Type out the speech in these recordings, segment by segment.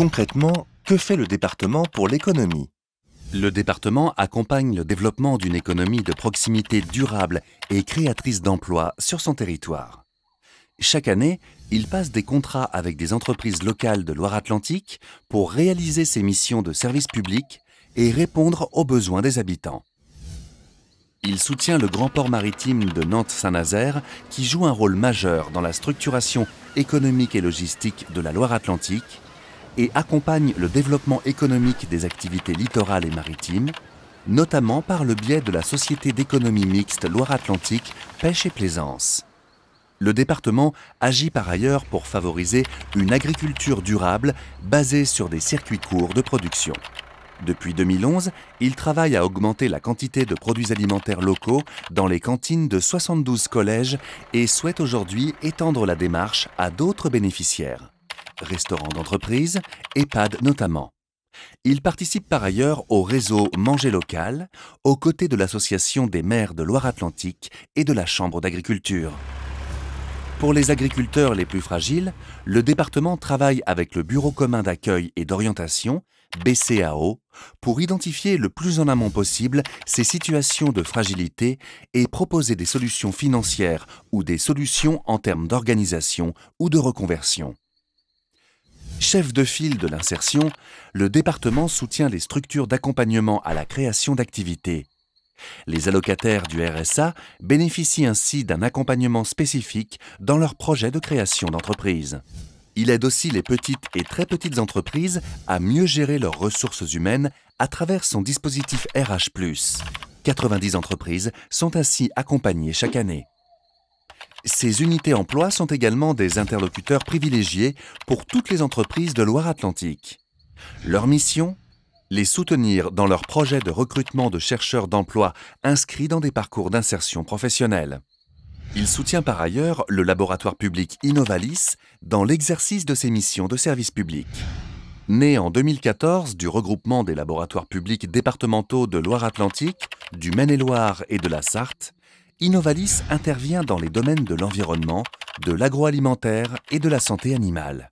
Concrètement, que fait le département pour l'économie Le département accompagne le développement d'une économie de proximité durable et créatrice d'emplois sur son territoire. Chaque année, il passe des contrats avec des entreprises locales de Loire-Atlantique pour réaliser ses missions de service public et répondre aux besoins des habitants. Il soutient le grand port maritime de Nantes-Saint-Nazaire qui joue un rôle majeur dans la structuration économique et logistique de la Loire-Atlantique et accompagne le développement économique des activités littorales et maritimes, notamment par le biais de la Société d'économie mixte Loire-Atlantique Pêche et Plaisance. Le département agit par ailleurs pour favoriser une agriculture durable basée sur des circuits courts de production. Depuis 2011, il travaille à augmenter la quantité de produits alimentaires locaux dans les cantines de 72 collèges et souhaite aujourd'hui étendre la démarche à d'autres bénéficiaires restaurants d'entreprise, EHPAD notamment. Il participe par ailleurs au réseau Manger local, aux côtés de l'Association des maires de Loire-Atlantique et de la Chambre d'agriculture. Pour les agriculteurs les plus fragiles, le département travaille avec le Bureau commun d'accueil et d'orientation, BCAO, pour identifier le plus en amont possible ces situations de fragilité et proposer des solutions financières ou des solutions en termes d'organisation ou de reconversion. Chef de file de l'insertion, le département soutient les structures d'accompagnement à la création d'activités. Les allocataires du RSA bénéficient ainsi d'un accompagnement spécifique dans leur projet de création d'entreprise. Il aide aussi les petites et très petites entreprises à mieux gérer leurs ressources humaines à travers son dispositif RH ⁇ 90 entreprises sont ainsi accompagnées chaque année. Ces unités emploi sont également des interlocuteurs privilégiés pour toutes les entreprises de Loire-Atlantique. Leur mission Les soutenir dans leurs projets de recrutement de chercheurs d'emploi inscrits dans des parcours d'insertion professionnelle. Il soutient par ailleurs le laboratoire public Innovalis dans l'exercice de ses missions de service public. Né en 2014 du regroupement des laboratoires publics départementaux de Loire-Atlantique, du Maine-et-Loire et de la Sarthe, Innovalis intervient dans les domaines de l'environnement, de l'agroalimentaire et de la santé animale.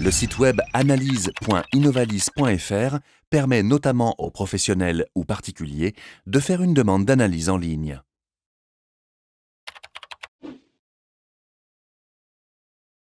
Le site web analyse.innovalis.fr permet notamment aux professionnels ou particuliers de faire une demande d'analyse en ligne.